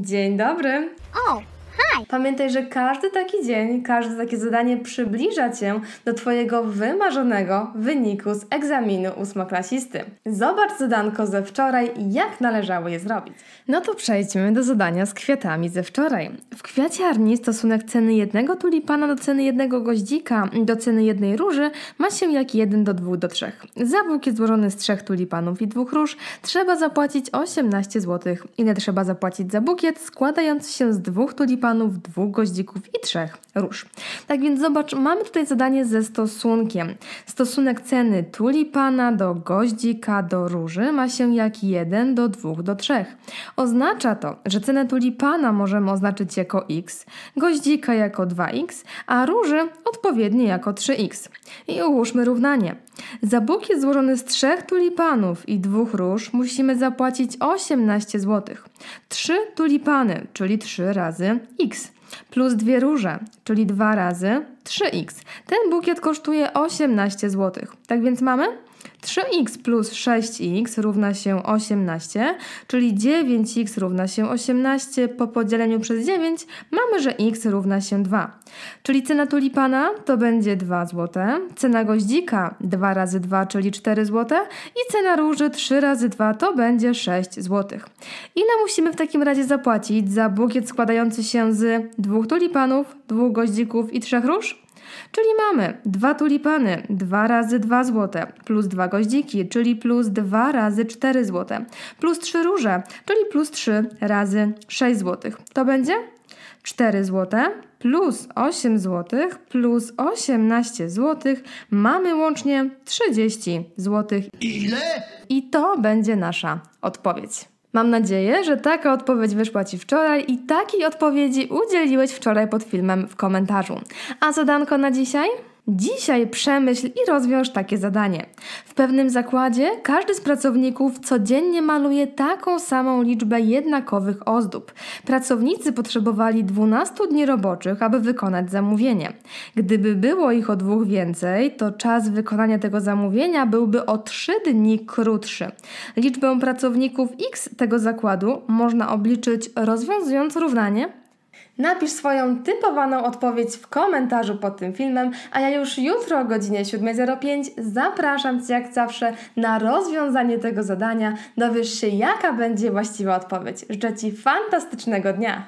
Dzień dobry. O, Pamiętaj, że każdy taki dzień, każde takie zadanie przybliża Cię do Twojego wymarzonego wyniku z egzaminu ósmoklasisty. Zobacz zadanko ze wczoraj, jak należało je zrobić. No to przejdźmy do zadania z kwiatami ze wczoraj. W kwiaciarni stosunek ceny jednego tulipana do ceny jednego goździka do ceny jednej róży ma się jak 1 do 2 do 3. Za bukiet złożony z trzech tulipanów i dwóch róż trzeba zapłacić 18 zł. Ile trzeba zapłacić za bukiet składający się z dwóch tulipanów bananów, dwóch goździków i trzech róż. Tak więc zobacz, mamy tutaj zadanie ze stosunkiem. Stosunek ceny tulipana do goździka do róży ma się jak 1 do 2 do 3. Oznacza to, że cenę tulipana możemy oznaczyć jako x, goździka jako 2x, a róży odpowiednie jako 3x. I ułóżmy równanie. Za bukiet złożony z trzech tulipanów i dwóch róż musimy zapłacić 18 zł. 3 tulipany, czyli 3 razy x plus dwie róże, czyli dwa razy 3x. Ten bukiet kosztuje 18 zł. Tak więc mamy 3x plus 6x równa się 18, czyli 9x równa się 18. Po podzieleniu przez 9 mamy, że x równa się 2. Czyli cena tulipana to będzie 2 zł, cena goździka 2 razy 2, czyli 4 zł i cena róży 3 razy 2 to będzie 6 zł. Ile musimy w takim razie zapłacić za bukiet składający się z dwóch tulipanów, dwóch goździków i trzech róż? Czyli mamy dwa tulipany, 2 razy 2 zł, plus dwa goździki, czyli plus 2 razy 4 zł, plus 3 róże, czyli plus 3 razy 6 zł. To będzie 4 zł plus 8 zł plus 18 zł. Mamy łącznie 30 zł. Ile? I to będzie nasza odpowiedź. Mam nadzieję, że taka odpowiedź wyszła Ci wczoraj i takiej odpowiedzi udzieliłeś wczoraj pod filmem w komentarzu. A zadanko na dzisiaj? Dzisiaj przemyśl i rozwiąż takie zadanie. W pewnym zakładzie każdy z pracowników codziennie maluje taką samą liczbę jednakowych ozdób. Pracownicy potrzebowali 12 dni roboczych, aby wykonać zamówienie. Gdyby było ich o dwóch więcej, to czas wykonania tego zamówienia byłby o 3 dni krótszy. Liczbę pracowników X tego zakładu można obliczyć rozwiązując równanie Napisz swoją typowaną odpowiedź w komentarzu pod tym filmem, a ja już jutro o godzinie 7.05 zapraszam Cię jak zawsze na rozwiązanie tego zadania. Dowiesz się, jaka będzie właściwa odpowiedź. Życzę Ci fantastycznego dnia!